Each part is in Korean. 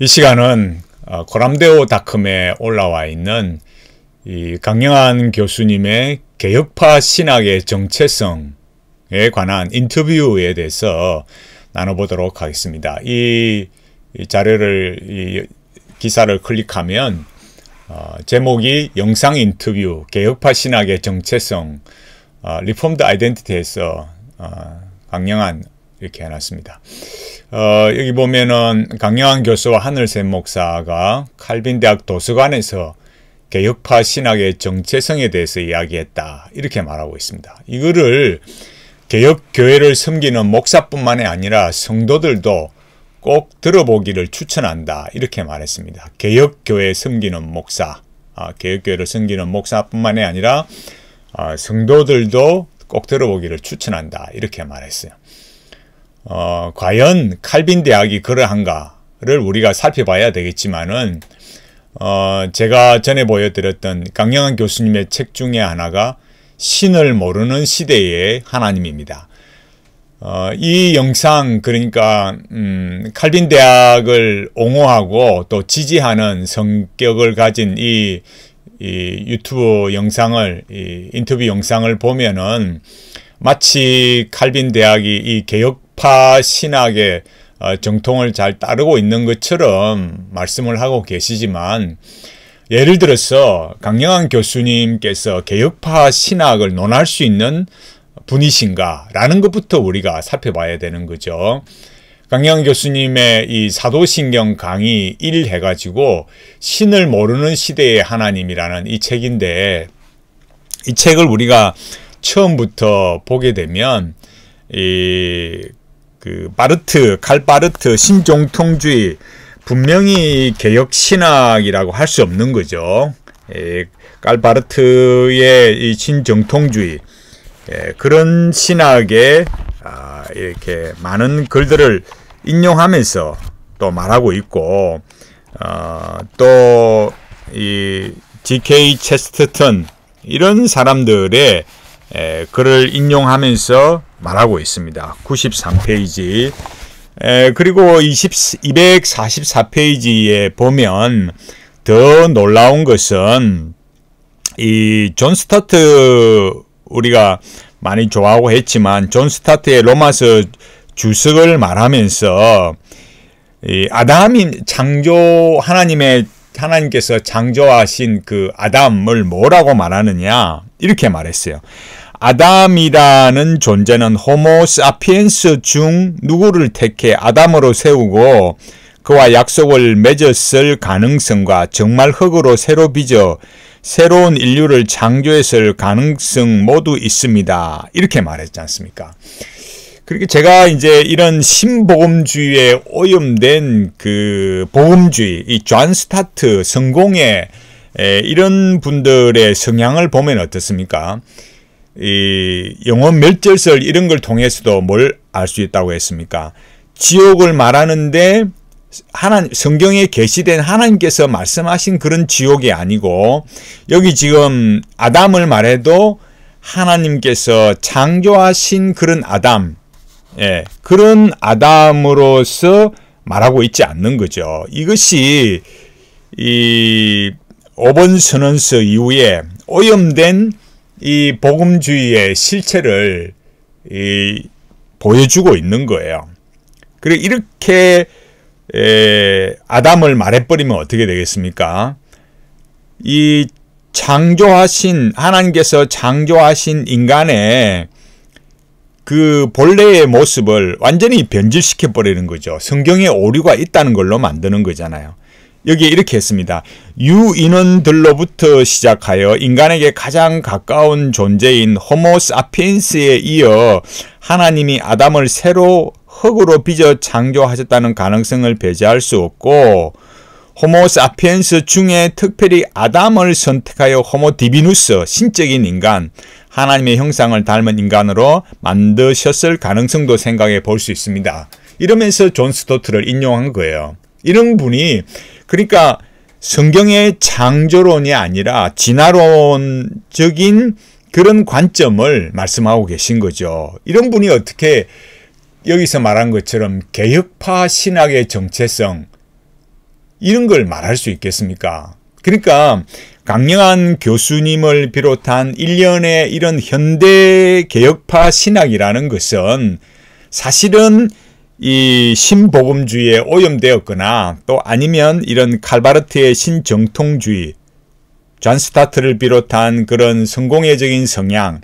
이 시간은 어, 고람데오 닷컴에 올라와 있는 이 강영한 교수님의 개혁파 신학의 정체성에 관한 인터뷰에 대해서 나눠보도록 하겠습니다. 이, 이 자료를 이 기사를 클릭하면 어, 제목이 영상 인터뷰 개혁파 신학의 정체성 어, 리폼드 아이덴티티에서 어, 강영한 이렇게 해놨습니다. 어, 여기 보면은 강영환 교수와 하늘샘 목사가 칼빈 대학 도서관에서 개혁파 신학의 정체성에 대해서 이야기했다 이렇게 말하고 있습니다. 이거를 개혁 교회를 섬기는 목사뿐만 아니라 성도들도 꼭 들어보기를 추천한다 이렇게 말했습니다. 개혁 교회 섬기는 목사, 아, 개혁 교회를 섬기는 목사뿐만 아니라 아, 성도들도 꼭 들어보기를 추천한다 이렇게 말했어요. 어, 과연 칼빈 대학이 그러한가를 우리가 살펴봐야 되겠지만은 어, 제가 전에 보여드렸던 강영환 교수님의 책 중에 하나가 신을 모르는 시대의 하나님입니다. 어, 이 영상 그러니까 음, 칼빈 대학을 옹호하고 또 지지하는 성격을 가진 이, 이 유튜브 영상을 이 인터뷰 영상을 보면은 마치 칼빈 대학이 이 개혁 우파 신학의 어, 정통을 잘 따르고 있는 것처럼 말씀을 하고 계시지만 예를 들어서 강영환 교수님께서 개혁파 신학을 논할 수 있는 분이신가라는 것부터 우리가 살펴봐야 되는 거죠. 강영 교수님의 이 사도신경 강의 1 해가지고 신을 모르는 시대의 하나님이라는 이 책인데 이 책을 우리가 처음부터 보게 되면 이그 바르트, 칼바르트, 신종통주의 분명히 개혁 신학이라고 할 수 없는 거죠. 에, 예, 칼바르트의 이 신정통주의 에, 예, 그런 신학에 아, 이렇게 많은 글들을 인용하면서 또 말하고 있고 어, 또이 G.K. 체스트턴 이런 사람들의 에, 예, 글을 인용하면서 말하고 있습니다. 93페이지. 에, 그리고 20, 244페이지에 보면 더 놀라운 것은 이 존 스타트 우리가 많이 좋아하고 했지만 존 스타트의 로마서 주석을 말하면서 이 아담이 창조 하나님의 하나님께서 창조하신 그 아담을 뭐라고 말하느냐 이렇게 말했어요. 아담이라는 존재는 호모 사피엔스 중 누구를 택해 아담으로 세우고 그와 약속을 맺었을 가능성과 정말 흙으로 새로 빚어 새로운 인류를 창조했을 가능성 모두 있습니다. 이렇게 말했지 않습니까? 그렇게 제가 이제 이런 신보험주의에 오염된 그 보험주의, 이 존 스타트 성공의 이런 분들의 성향을 보면 어떻습니까? 이 영혼 멸절설 이런 걸 통해서도 뭘 알 수 있다고 했습니까? 지옥을 말하는데 하나 성경에 계시된 하나님께서 말씀하신 그런 지옥이 아니고 여기 지금 아담을 말해도 하나님께서 창조하신 그런 아담 예, 그런 아담으로서 말하고 있지 않는 거죠. 이것이 이 5번 선언서 이후에 오염된 이 복음주의의 실체를 이 보여주고 있는 거예요. 그래 이렇게 에, 아담을 말해버리면 어떻게 되겠습니까? 이 창조하신 하나님께서 창조하신 인간의 그 본래의 모습을 완전히 변질시켜 버리는 거죠. 성경에 오류가 있다는 걸로 만드는 거잖아요. 여기에 이렇게 했습니다. 유인원들로부터 시작하여 인간에게 가장 가까운 존재인 호모사피엔스에 이어 하나님이 아담을 새로 흙으로 빚어 창조하셨다는 가능성을 배제할 수 없고 호모사피엔스 중에 특별히 아담을 선택하여 호모디비누스 신적인 인간 하나님의 형상을 닮은 인간으로 만드셨을 가능성도 생각해 볼 수 있습니다. 이러면서 존 스토트를 인용한 거예요. 이런 분이 그러니까 성경의 창조론이 아니라 진화론적인 그런 관점을 말씀하고 계신 거죠. 이런 분이 어떻게 여기서 말한 것처럼 개혁파 신학의 정체성 이런 걸 말할 수 있겠습니까? 그러니까 강영한 교수님을 비롯한 일련의 이런 현대 개혁파 신학이라는 것은 사실은 이신보음주의에 오염되었거나 또 아니면 이런 칼바르트의 신정통주의, 존 스타트를 비롯한 그런 성공회적인 성향,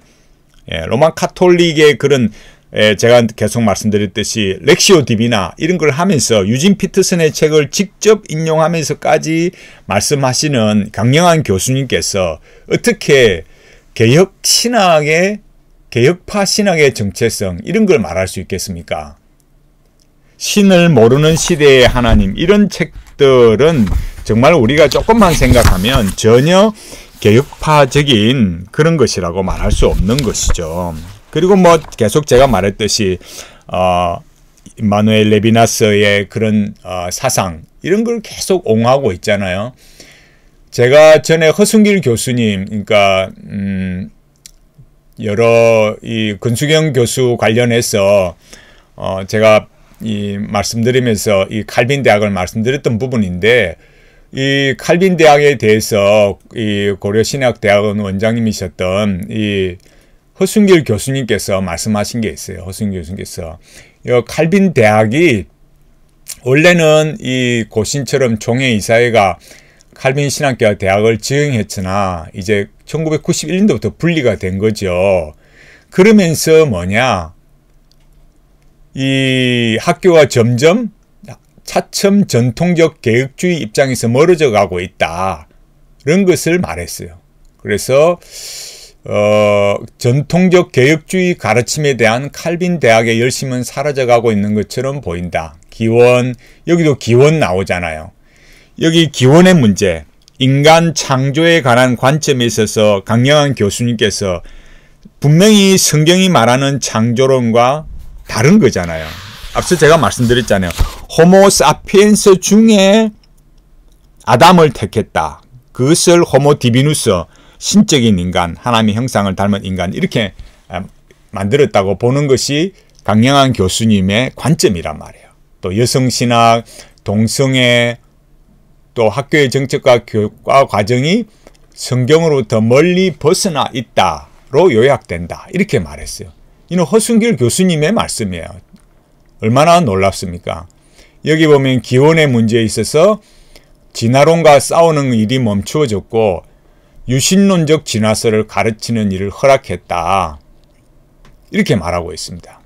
예, 로마 카톨릭의 그런 예, 제가 계속 말씀드렸듯이 렉시오 디비나 이런 걸 하면서 유진 피트슨의 책을 직접 인용하면서까지 말씀하시는 강경한 교수님께서 어떻게 개혁 신학의 개혁파 신학의 정체성 이런 걸 말할 수 있겠습니까? 신을 모르는 시대의 하나님 이런 책들은 정말 우리가 조금만 생각하면 전혀 개혁파적인 그런 것이라고 말할 수 없는 것이죠. 그리고 뭐 계속 제가 말했듯이 어, 마누엘 레비나스의 그런 어, 사상 이런 걸 계속 옹하고 있잖아요. 제가 전에 허승길 교수님, 그러니까 음, 여러 이 근수경 교수 관련해서 어, 제가 이 말씀드리면서 이 칼빈 대학을 말씀드렸던 부분인데 이 칼빈 대학에 대해서 이 고려신학대학원 원장님이셨던 이 허순길 교수님께서 말씀하신 게 있어요. 허순길 교수님께서 이 칼빈 대학이 원래는 이 고신처럼 종회 이사회가 칼빈 신학교 대학을 지흥했으나 이제 1991년도부터 분리가 된 거죠. 그러면서 뭐냐 이 학교가 점점 차츰 전통적 개혁주의 입장에서 멀어져 가고 있다 그런 것을 말했어요. 그래서 어, 전통적 개혁주의 가르침에 대한 칼빈 대학의 열심은 사라져가고 있는 것처럼 보인다. 기원, 여기도 기원 나오잖아요. 여기 기원의 문제, 인간 창조에 관한 관점에 있어서 강경한 교수님께서 분명히 성경이 말하는 창조론과 다른 거잖아요. 앞서 제가 말씀드렸잖아요. 호모 사피엔스 중에 아담을 택했다. 그것을 호모 디비누스 신적인 인간, 하나님의 형상을 닮은 인간 이렇게 음, 만들었다고 보는 것이 강영환 교수님의 관점이란 말이에요. 또 여성신학, 동성애, 또 학교의 정책과 교과 과정이 성경으로부 멀리 벗어나 있다로 요약된다. 이렇게 말했어요. 이는 허순길 교수님의 말씀이에요. 얼마나 놀랍습니까? 여기 보면 기원의 문제에 있어서 진화론과 싸우는 일이 멈추어졌고 유신론적 진화설을 가르치는 일을 허락했다. 이렇게 말하고 있습니다.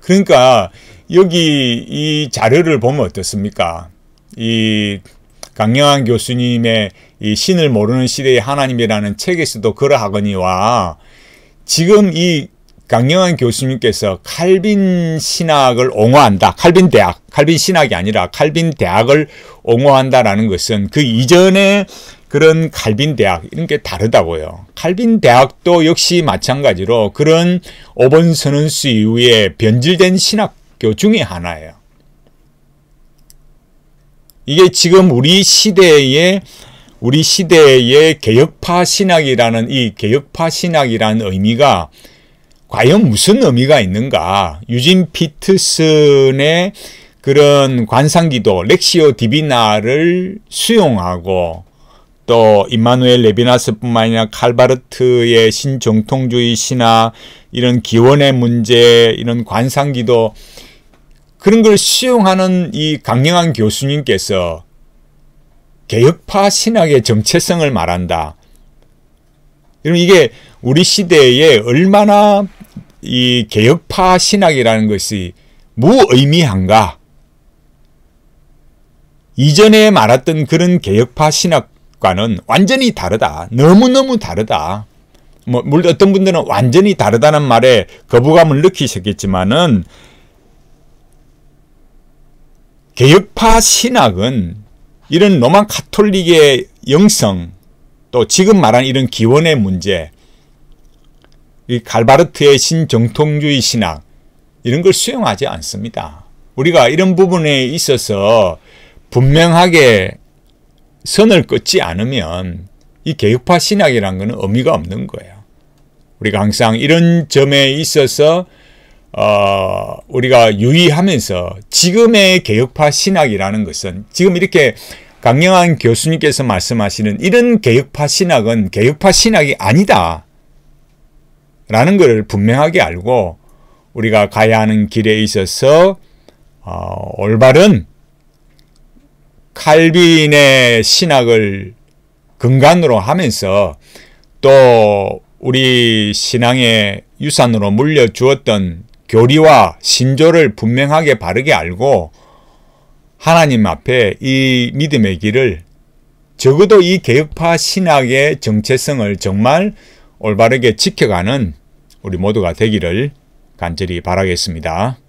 그러니까 여기 이 자료를 보면 어떻습니까? 이 강영환 교수님의 이 신을 모르는 시대의 하나님이라는 책에서도 그러하거니와 지금 이 강경환 교수님께서 칼빈 신학을 옹호한다. 칼빈 대학, 칼빈 신학이 아니라 칼빈 대학을 옹호한다라는 것은 그 이전에 그런 칼빈 대학 이런 게 다르다고요. 칼빈 대학도 역시 마찬가지로 그런 오번 선언수 이후에 변질된 신학교 중의 하나예요. 이게 지금 우리 시대의 우리 시대의 개혁파 신학이라는 이 개혁파 신학이라는 의미가 과연 무슨 의미가 있는가? 유진 피트슨의 그런 관상기도 렉시오 디비나를 수용하고 또 임마누엘 레비나스뿐만 아니라 칼바르트의 신정통주의 신화 이런 기원의 문제 이런 관상기도 그런 걸 수용하는 이 강경한 교수님께서 개혁파 신학의 정체성을 말한다. 이게 우리 시대에 얼마나 이 개혁파 신학이라는 것이 무의미한가? 이전에 말했던 그런 개혁파 신학과는 완전히 다르다. 너무너무 다르다. 뭐, 물론 어떤 분들은 완전히 다르다는 말에 거부감을 느끼셨겠지만은 개혁파 신학은 이런 로마 카톨릭의 영성 또 지금 말한 이런 기원의 문제 이 갈바르트의 신정통주의 신학 이런 걸 수용하지 않습니다. 우리가 이런 부분에 있어서 분명하게 선을 끊지 않으면 이 개혁파 신학이란 것은 의미가 없는 거예요. 우리가 항상 이런 점에 있어서 어, 우리가 유의하면서 지금의 개혁파 신학이라는 것은 지금 이렇게 강영한 교수님께서 말씀하시는 이런 개혁파 신학은 개혁파 신학이 아니다. 라는 것을 분명하게 알고 우리가 가야 하는 길에 있어서 어, 올바른 칼빈의 신학을 근간으로 하면서 또 우리 신앙의 유산으로 물려주었던 교리와 신조를 분명하게 바르게 알고 하나님 앞에 이 믿음의 길을 적어도 이 개혁파 신학의 정체성을 정말 올바르게 지켜가는 우리 모두가 되기를 간절히 바라겠습니다.